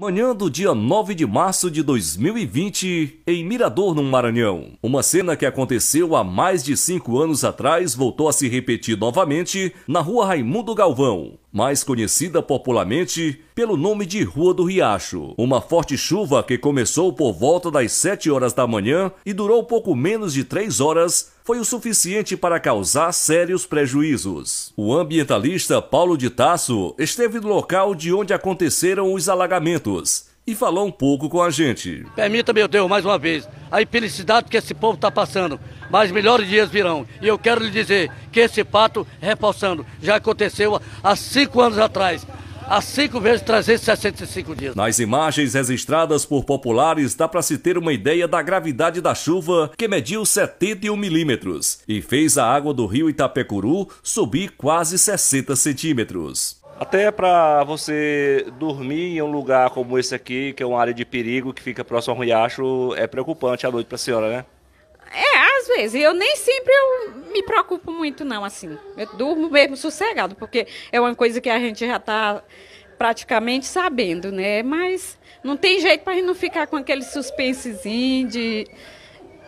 Manhã do dia 9 de março de 2020, em Mirador, no Maranhão. Uma cena que aconteceu há mais de cinco anos atrás voltou a se repetir novamente na rua Raimundo Galvão, mais conhecida popularmente pelo nome de Rua do Riacho. Uma forte chuva que começou por volta das 7 horas da manhã e durou pouco menos de 3 horas foi o suficiente para causar sérios prejuízos. O ambientalista Paulo de Tasso esteve no local de onde aconteceram os alagamentos e falou um pouco com a gente. Permita, meu Deus, mais uma vez, a infelicidade que esse povo está passando, mas melhores dias virão. E eu quero lhe dizer que esse fato, reforçando, já aconteceu há cinco anos atrás, a cinco vezes 365 dias. Nas imagens registradas por populares, dá para se ter uma ideia da gravidade da chuva, que mediu 71 milímetros e fez a água do rio Itapecuru subir quase 60 centímetros. Até para você dormir em um lugar como esse aqui, que é uma área de perigo, que fica próximo ao riacho, é preocupante à noite para a senhora, né? É, vezes. E eu nem sempre eu me preocupo muito, não, assim. Eu durmo mesmo sossegado, porque é uma coisa que a gente já está praticamente sabendo, né? Mas não tem jeito para a gente não ficar com aquele suspensezinho de.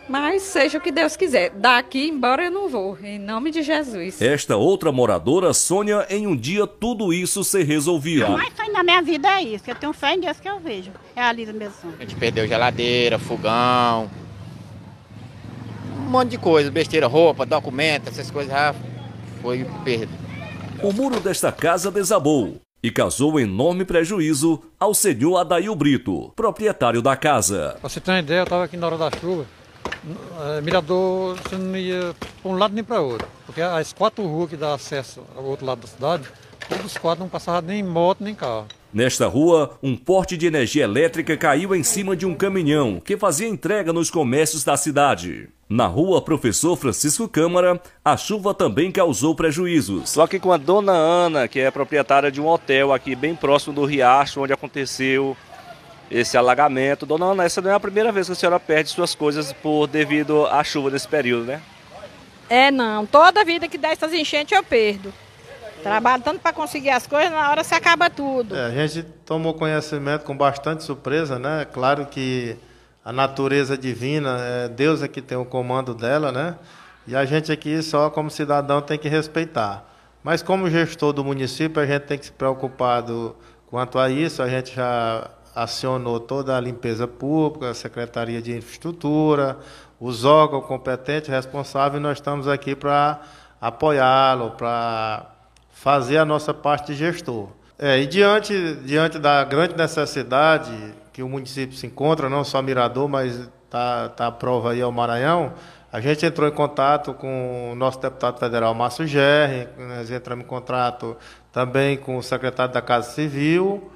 Mas seja o que Deus quiser. Daqui embora eu não vou, em nome de Jesus. Esta outra moradora sonha em um dia tudo isso ser resolvido. O mais sonho da minha vida é isso. Eu tenho fé em Deus que eu vejo. é a meu sonho. A gente perdeu geladeira, fogão, monte de coisa, besteira, roupa, documento, essas coisas já ah, foi perda. O muro desta casa desabou e causou enorme prejuízo ao senhor Adail Brito, proprietário da casa. Pra você ter uma ideia, eu estava aqui na hora da chuva, eh, mirador, você não ia para um lado nem para outro, porque as quatro ruas que dá acesso ao outro lado da cidade, todos os quatro não passavam nem moto nem carro. Nesta rua, um porte de energia elétrica caiu em cima de um caminhão que fazia entrega nos comércios da cidade. Na rua Professor Francisco Câmara, a chuva também causou prejuízos. Só que com a dona Ana, que é proprietária de um hotel aqui bem próximo do riacho onde aconteceu esse alagamento. Dona Ana, essa não é a primeira vez que a senhora perde suas coisas por devido à chuva nesse período, né? É não, toda vida que dá essas enchentes eu perdo. Trabalho tanto para conseguir as coisas, na hora se acaba tudo. É, a gente tomou conhecimento com bastante surpresa, né? Claro que a natureza divina, é Deus é que tem o comando dela, né? E a gente aqui só como cidadão tem que respeitar. Mas como gestor do município, a gente tem que se preocupar do, quanto a isso, a gente já acionou toda a limpeza pública, a Secretaria de Infraestrutura, os órgãos competentes responsáveis, e nós estamos aqui para apoiá-lo, para fazer a nossa parte de gestor. É, e diante, diante da grande necessidade que o município se encontra, não só Mirador, mas está tá a tá prova aí ao Maranhão, a gente entrou em contato com o nosso deputado federal, Márcio Gerri, nós entramos em contato também com o secretário da Casa Civil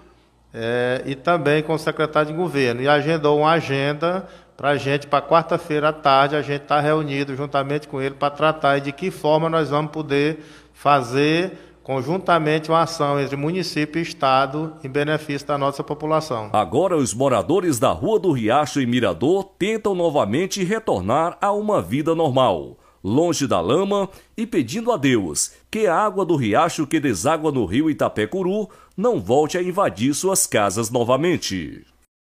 é, e também com o secretário de Governo. E agendou uma agenda para a gente, para quarta-feira à tarde, a gente está reunido juntamente com ele para tratar de que forma nós vamos poder fazer conjuntamente uma ação entre município e estado em benefício da nossa população. Agora os moradores da Rua do Riacho e Mirador tentam novamente retornar a uma vida normal, longe da lama e pedindo a Deus que a água do riacho que deságua no rio Itapecuru não volte a invadir suas casas novamente.